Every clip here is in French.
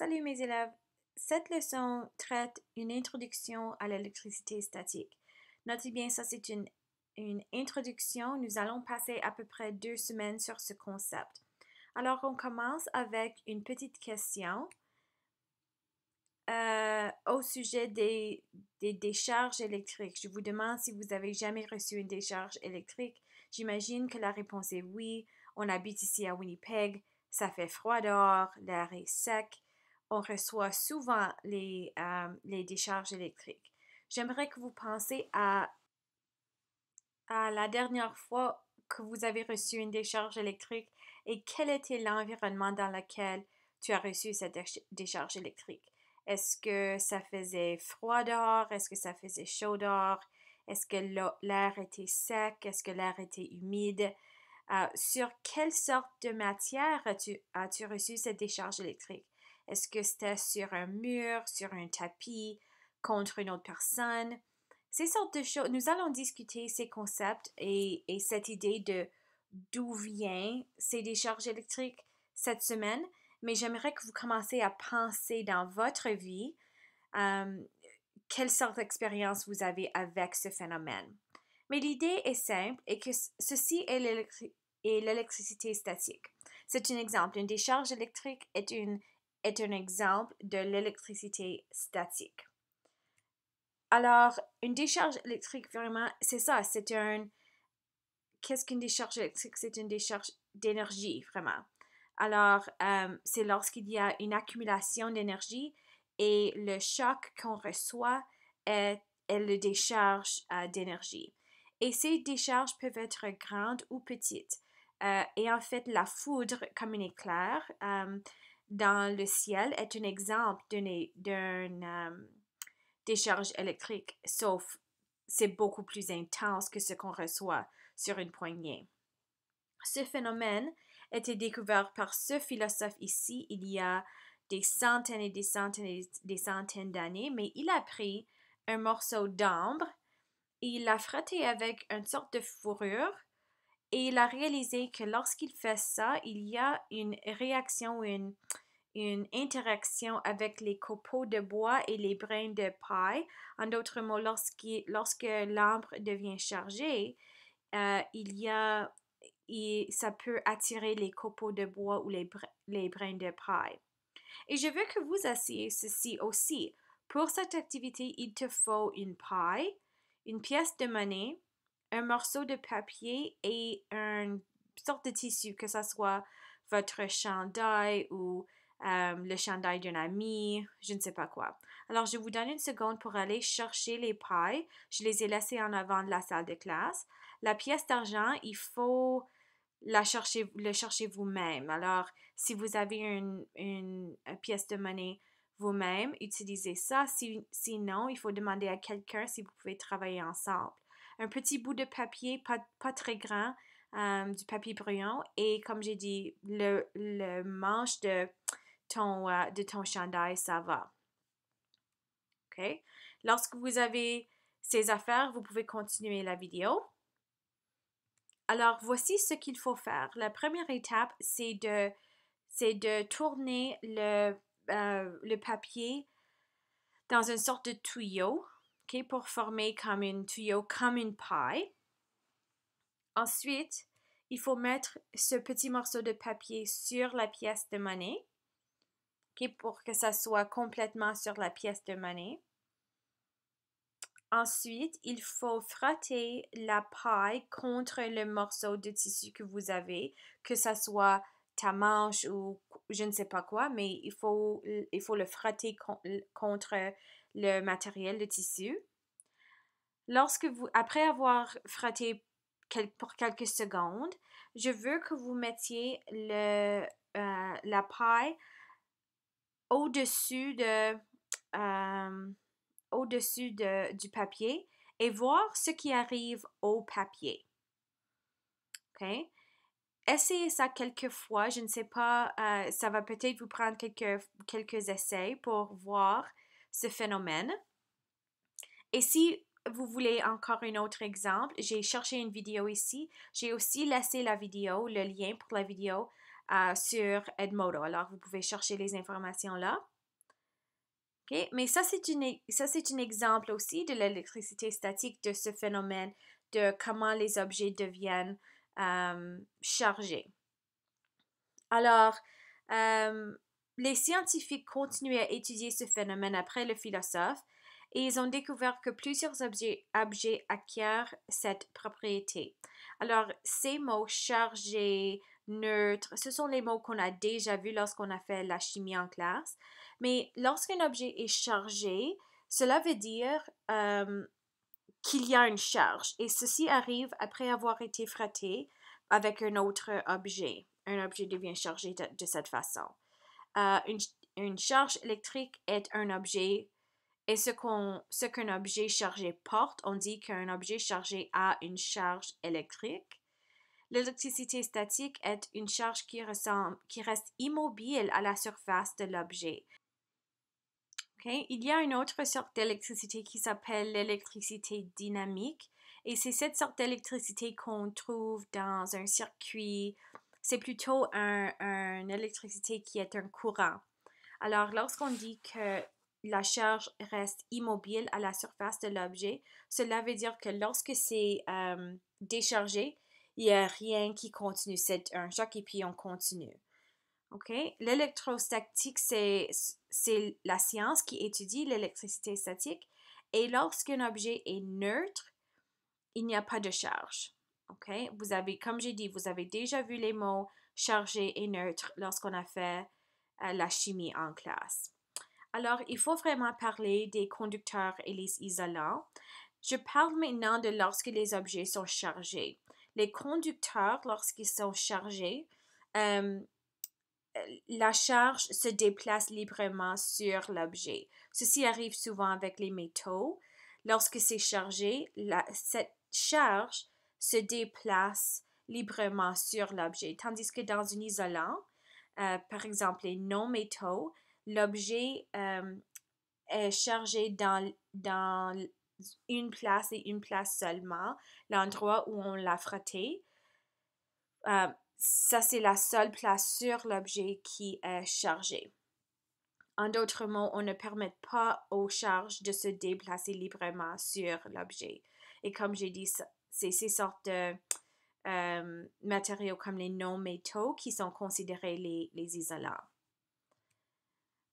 Salut mes élèves! Cette leçon traite une introduction à l'électricité statique. Notez bien, ça c'est une, une, introduction. Nous allons passer à peu près deux semaines sur ce concept. Alors on commence avec une petite question euh, au sujet des, des décharges électriques. Je vous demande si vous avez jamais reçu une décharge électrique. J'imagine que la réponse est oui. On habite ici à Winnipeg. Ça fait froid dehors, l'air est sec on reçoit souvent euh, les, décharges électriques. J'aimerais que vous pensiez à, la dernière fois que vous avez reçu une décharge électrique et quel était l'environnement dans lequel tu as reçu cette décharge électrique. Est-ce que ça faisait froid dehors? Est-ce que ça faisait chaud d'or? Est-ce que l'air était sec? Est-ce que l'air était humide? Euh, sur quelle sorte de matière as-tu reçu cette décharge électrique? Est-ce que c'était sur un mur, sur un tapis, contre une autre personne? Ces sortes de choses. Nous allons discuter ces concepts et, cette idée de d'où vient ces décharges électriques cette semaine, mais j'aimerais que vous commenciez à penser dans votre vie euh, quelle sorte d'expérience vous avez avec ce phénomène. Mais l'idée est simple et que ceci est l'électricité statique. C'est un exemple. Une décharge électrique est une est un exemple de l'électricité statique. Alors, une décharge électrique, vraiment, c'est ça, c'est un... Qu'est-ce qu'une décharge électrique? C'est une décharge d'énergie, vraiment. Alors, euh, c'est lorsqu'il y a une accumulation d'énergie et le choc qu'on reçoit est, le décharge euh, d'énergie. Et ces décharges peuvent être grandes ou petites. Euh, et en fait, la foudre, comme une éclair, dans le ciel est un exemple d'une euh, décharge électrique, sauf c'est beaucoup plus intense que ce qu'on reçoit sur une poignée. Ce phénomène été découvert par ce philosophe ici il y a des centaines et des centaines et des centaines d'années, mais il a pris un morceau d'ambre et il l'a frotté avec une sorte de fourrure et il a réalisé que lorsqu'il fait ça, il y a une réaction ou une une interaction avec les copeaux de bois et les brins de paille. En d'autres mots, lorsque, lorsque l'arbre devient chargé, euh, il y a, et ça peut attirer les copeaux de bois ou les, les brins de paille. Et je veux que vous essayiez ceci aussi. Pour cette activité, il te faut une paille, une pièce de monnaie, un morceau de papier et une sorte de tissu, que ce soit votre chandail ou euh, le chandail d'un ami, je ne sais pas quoi. Alors, je vous donne une seconde pour aller chercher les pailles. Je les ai laissées en avant de la salle de classe. La pièce d'argent, il faut la chercher, le chercher vous-même. Alors, si vous avez une, pièce de monnaie vous-même, utilisez ça. sinon, il faut demander à quelqu'un si vous pouvez travailler ensemble. Un petit bout de papier, pas, très grand, euh, du papier bruyant, et, comme j'ai dit, le, le manche de ton, euh, de ton chandail, ça va. OK? Lorsque vous avez ces affaires, vous pouvez continuer la vidéo. Alors, voici ce qu'il faut faire. La première étape, c'est de, de tourner le, euh, le papier dans une sorte de tuyau OK, pour former comme une tuyau, comme une paille. Ensuite, il faut mettre ce petit morceau de papier sur la pièce de monnaie pour que ça soit complètement sur la pièce de monnaie. Ensuite, il faut frotter la paille contre le morceau de tissu que vous avez, que ça soit ta manche ou je ne sais pas quoi, mais il faut, le frotter contre le matériel de tissu. Lorsque vous, après avoir frotté pour quelques secondes, je veux que vous mettiez le, euh, la paille au-dessus de, euh, au-dessus du papier et voir ce qui arrive au papier. OK? Essayez ça quelques fois. Je ne sais pas, euh, ça va peut-être vous prendre quelques, quelques essais pour voir ce phénomène. Et si vous voulez encore un autre exemple, j'ai cherché une vidéo ici. J'ai aussi laissé la vidéo, le lien pour la vidéo sur Edmodo. Alors, vous pouvez chercher les informations là. Mais e, ça, c'est un exemple aussi de l'électricité statique, de ce phénomène de comment les objets deviennent chargés. Alors, les scientifiques continuent à étudier ce phénomène après le philosophe et ils ont découvert que plusieurs objets, objets acquièrent cette propriété. Alors, ces mots chargés, neutre, ce sont les mots qu'on a déjà vus lorsqu'on a fait la chimie en classe. Mais lorsqu'un objet est chargé, cela veut dire euh, qu'il y a une charge et ceci arrive après avoir été frotté avec un autre objet. Un objet devient chargé de, cette façon. Euh, une, charge électrique est un objet et ce qu'un objet chargé porte, on dit qu'un objet chargé a une charge électrique l'électricité statique est une charge qui, ressemble, qui reste immobile à la surface de l'objet. Il y a une autre sorte d'électricité qui s'appelle l'électricité dynamique et c'est cette sorte d'électricité qu'on trouve dans un circuit. C'est plutôt une électricité qui est un courant. Alors, lorsqu'on dit que la charge reste immobile à la surface de l'objet, cela veut dire que lorsque c'est euh, déchargé, il n'y a rien qui continue. C'est un choc et puis on continue. OK? L'électrostatique, c'est, la science qui étudie l'électricité statique. Et lorsqu'un objet est neutre, il n'y a pas de charge. OK? Vous avez, comme j'ai dit, vous avez déjà vu les mots chargé et neutre lorsqu'on a fait euh, la chimie en classe. Alors, il faut vraiment parler des conducteurs et les isolants. Je parle maintenant de lorsque les objets sont chargés les conducteurs, lorsqu'ils sont chargés, euh, la charge se déplace librement sur l'objet. Ceci arrive souvent avec les métaux. Lorsque c'est chargé, cette charge se déplace librement sur l'objet, tandis que dans un isolant, euh, par exemple les non-métaux, l'objet euh, est chargé dans, dans une place et une place seulement, l'endroit où on l'a frotté. Euh, ça, c'est la seule place sur l'objet qui est chargée. En d'autres mots, on ne permet pas aux charges de se déplacer librement sur l'objet. Et comme j'ai dit, c'est ces sortes de euh, matériaux comme les non-métaux qui sont considérés les isolants.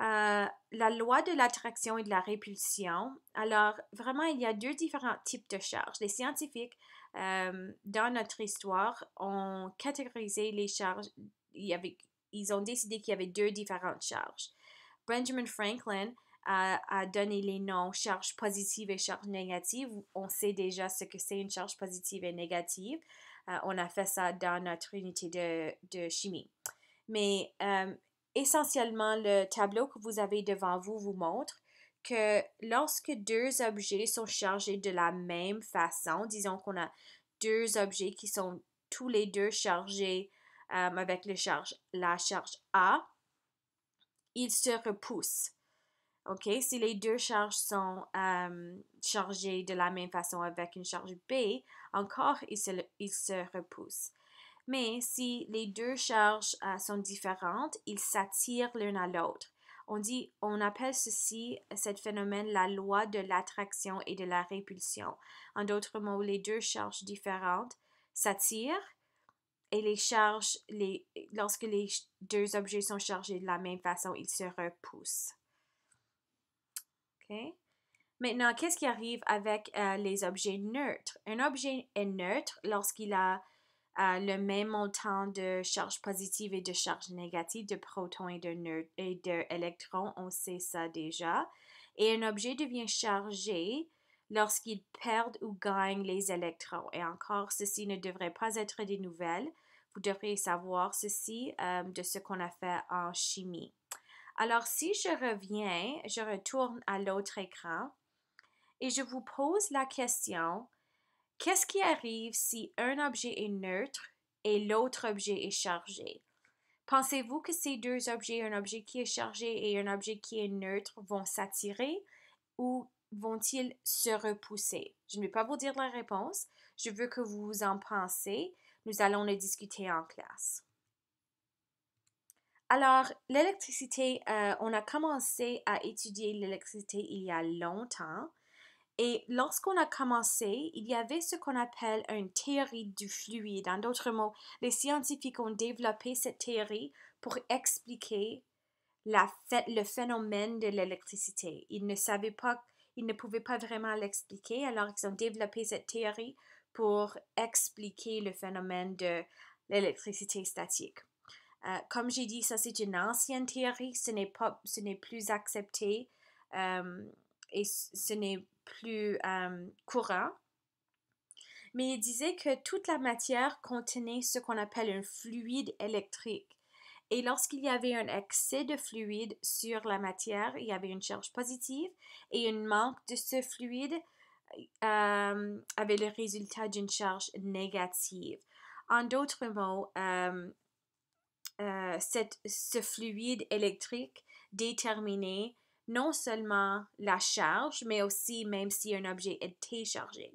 Euh, la loi de l'attraction et de la répulsion. Alors, vraiment, il y a deux différents types de charges. Les scientifiques, euh, dans notre histoire, ont catégorisé les charges. Il y avait, ils ont décidé qu'il y avait deux différentes charges. Benjamin Franklin a, donné les noms charge positive et charge négative. On sait déjà ce que c'est une charge positive et négative. Euh, on a fait ça dans notre unité de, de chimie. Mais essentiellement, le tableau que vous avez devant vous vous montre que lorsque deux objets sont chargés de la même façon, disons qu'on a deux objets qui sont tous les deux chargés euh, avec la charge A, ils se repoussent. OK? Si les deux charges sont euh, chargées de la même façon avec une charge B, encore, ils se, ils se repoussent. Mais si les deux charges euh, sont différentes, ils s'attirent l'un à l'autre. On dit, on appelle ceci, ce phénomène, la loi de l'attraction et de la répulsion. En d'autres mots, les deux charges différentes s'attirent et les charges, les, lorsque les deux objets sont chargés de la même façon, ils se repoussent. Maintenant, qu'est-ce qui arrive avec euh, les objets neutres? Un objet est neutre lorsqu'il a le même montant de charge positive et de charges négatives, de protons et de, neutres et d'électrons, on sait ça déjà. Et un objet devient chargé lorsqu'il perd ou gagne les électrons. Et encore, ceci ne devrait pas être des nouvelles. Vous devriez savoir ceci euh, de ce qu'on a fait en chimie. Alors, si je reviens, je retourne à l'autre écran et je vous pose la question, Qu'est-ce qui arrive si un objet est neutre et l'autre objet est chargé? Pensez-vous que ces deux objets, un objet qui est chargé et un objet qui est neutre, vont s'attirer ou vont-ils se repousser? Je ne vais pas vous dire la réponse. Je veux que vous en pensez. Nous allons le discuter en classe. Alors, l'électricité, euh, on a commencé à étudier l'électricité il y a longtemps. Et lorsqu'on a commencé, il y avait ce qu'on appelle une théorie du fluide. En d'autres mots, les scientifiques ont développé cette théorie pour expliquer la le phénomène de l'électricité. Ils ne savaient pas, ils ne pouvaient pas vraiment l'expliquer, alors ils ont développé cette théorie pour expliquer le phénomène de l'électricité statique. Euh, comme j'ai dit, ça c'est une ancienne théorie, ce n'est pas, ce n'est plus accepté. Euh, et ce n'est plus euh, courant. Mais il disait que toute la matière contenait ce qu'on appelle un fluide électrique. Et lorsqu'il y avait un excès de fluide sur la matière, il y avait une charge positive et un manque de ce fluide euh, avait le résultat d'une charge négative. En d'autres mots, euh, ce fluide électrique déterminait non seulement la charge, mais aussi même si un objet était chargé.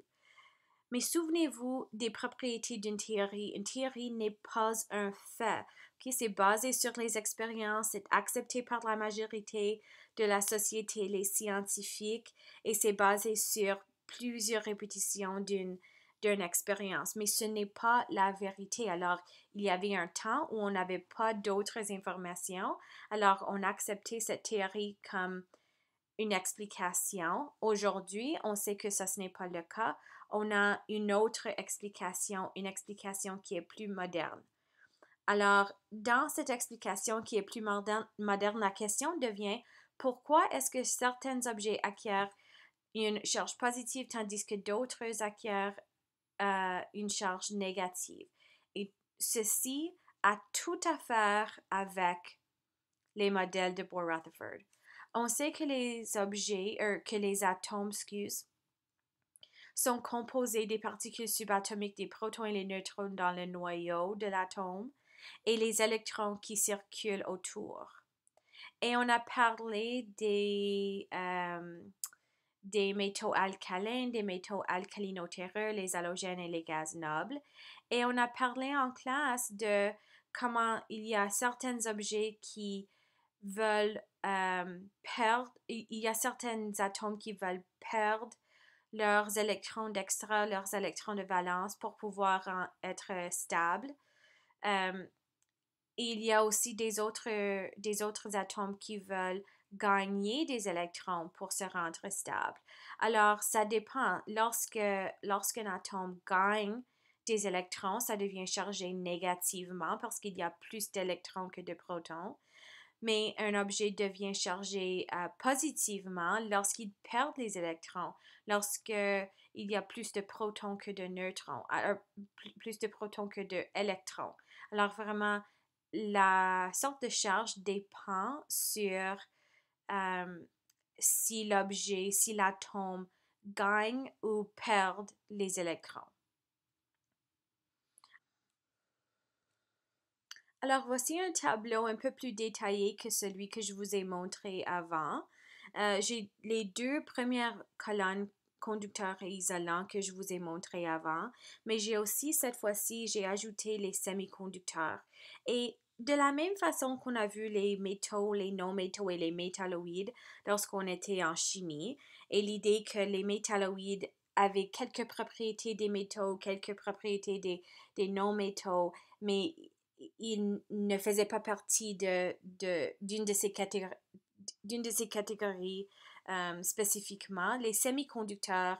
Mais souvenez-vous des propriétés d'une théorie. Une théorie n'est pas un fait. qui C'est basé sur les expériences, c'est accepté par la majorité de la société, les scientifiques, et c'est basé sur plusieurs répétitions d'une d'une expérience, mais ce n'est pas la vérité. Alors, il y avait un temps où on n'avait pas d'autres informations, alors on acceptait cette théorie comme une explication. Aujourd'hui, on sait que ça, ce n'est pas le cas. On a une autre explication, une explication qui est plus moderne. Alors, dans cette explication qui est plus moderne, moderne la question devient pourquoi est-ce que certains objets acquièrent une charge positive tandis que d'autres acquièrent euh, une charge négative. Et ceci a tout à faire avec les modèles de Bohr Rutherford. On sait que les objets, er, que les atomes, excuse, sont composés des particules subatomiques des protons et les neutrons dans le noyau de l'atome et les électrons qui circulent autour. Et on a parlé des, euh, des métaux alcalins, des métaux alcalinotéreux, les halogènes et les gaz nobles. Et on a parlé en classe de comment il y a certains objets qui veulent euh, perdre, il y a certains atomes qui veulent perdre leurs électrons d'extra, leurs électrons de valence pour pouvoir être stables. Euh, il y a aussi des autres, des autres atomes qui veulent gagner des électrons pour se rendre stable. Alors, ça dépend. Lorsque, lorsqu'un atome gagne des électrons, ça devient chargé négativement parce qu'il y a plus d'électrons que de protons. Mais un objet devient chargé euh, positivement lorsqu'il perd des électrons, lorsqu'il y a plus de protons que de neutrons, euh, er, plus de protons que d'électrons. Alors vraiment, la sorte de charge dépend sur euh, si l'objet, si l'atome gagne ou perd les électrons. Alors voici un tableau un peu plus détaillé que celui que je vous ai montré avant. Euh, j'ai les deux premières colonnes conducteurs et isolants que je vous ai montré avant, mais j'ai aussi cette fois-ci, j'ai ajouté les semi-conducteurs. Et de la même façon qu'on a vu les métaux, les non-métaux et les métalloïdes lorsqu'on était en chimie, et l'idée que les métalloïdes avaient quelques propriétés des métaux, quelques propriétés des, des non-métaux, mais ils ne faisaient pas partie d'une de, de, ces catégories, de ces catégories euh, spécifiquement. Les semi-conducteurs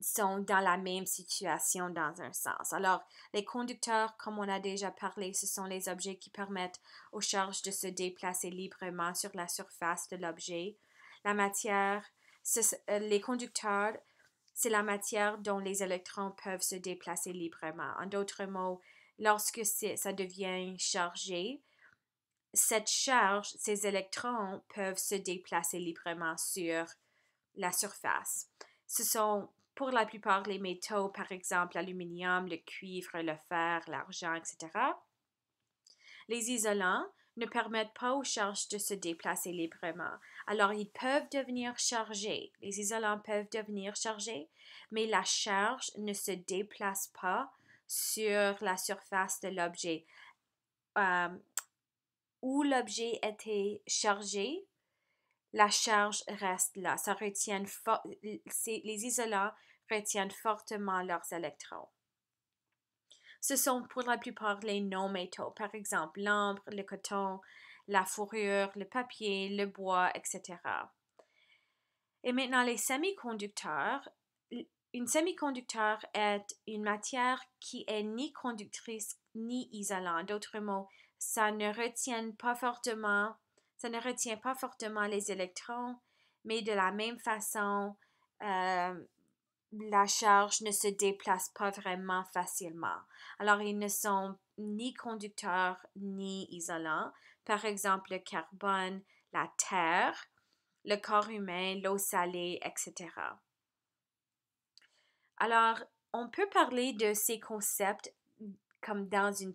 sont dans la même situation dans un sens. Alors, les conducteurs, comme on a déjà parlé, ce sont les objets qui permettent aux charges de se déplacer librement sur la surface de l'objet. La matière, euh, les conducteurs, c'est la matière dont les électrons peuvent se déplacer librement. En d'autres mots, lorsque ça devient chargé, cette charge, ces électrons peuvent se déplacer librement sur la surface. Ce sont pour la plupart les métaux, par exemple l'aluminium, le cuivre, le fer, l'argent, etc. Les isolants ne permettent pas aux charges de se déplacer librement. Alors, ils peuvent devenir chargés. Les isolants peuvent devenir chargés, mais la charge ne se déplace pas sur la surface de l'objet. où l'objet était chargé, la charge reste là. Ça retient les isolants retiennent fortement leurs électrons. Ce sont pour la plupart les non-métaux, par exemple l'ambre, le coton, la fourrure, le papier, le bois, etc. Et maintenant, les semi-conducteurs. Une semi-conducteur est une matière qui est ni conductrice ni isolante. D'autres mots, ça ne retient pas fortement, ça ne retient pas fortement les électrons, mais de la même façon, euh, la charge ne se déplace pas vraiment facilement. Alors, ils ne sont ni conducteurs ni isolants. Par exemple, le carbone, la terre, le corps humain, l'eau salée, etc. Alors, on peut parler de ces concepts comme dans une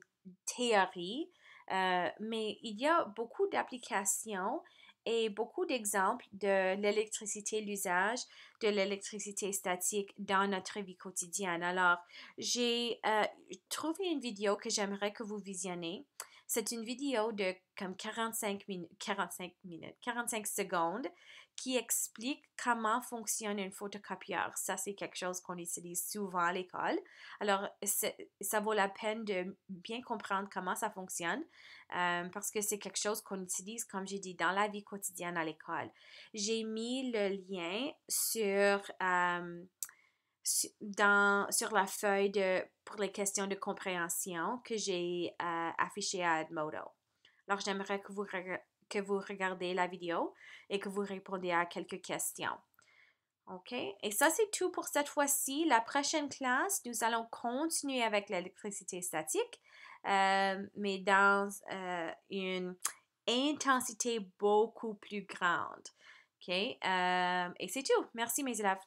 théorie, euh, mais il y a beaucoup d'applications et beaucoup d'exemples de l'électricité, l'usage de l'électricité statique dans notre vie quotidienne. Alors, j'ai euh, trouvé une vidéo que j'aimerais que vous visionnez. C'est une vidéo de comme 45, minutes 45 minutes, 45 secondes qui explique comment fonctionne une photocopieur. Ça, c'est quelque chose qu'on utilise souvent à l'école. Alors, ça vaut la peine de bien comprendre comment ça fonctionne. Euh, parce que c'est quelque chose qu'on utilise, comme j'ai dit, dans la vie quotidienne à l'école. J'ai mis le lien sur, euh, la feuille pour les questions de compréhension que j'ai euh, affichées à Edmodo. Alors, j'aimerais que vous, que vous regardez la vidéo et que vous répondez à quelques questions. OK? Et ça, c'est tout pour cette fois-ci. La prochaine classe, nous allons continuer avec l'électricité statique euh, mais dans euh, une intensité beaucoup plus grande. OK? Euh, et c'est tout. Merci, mes élèves.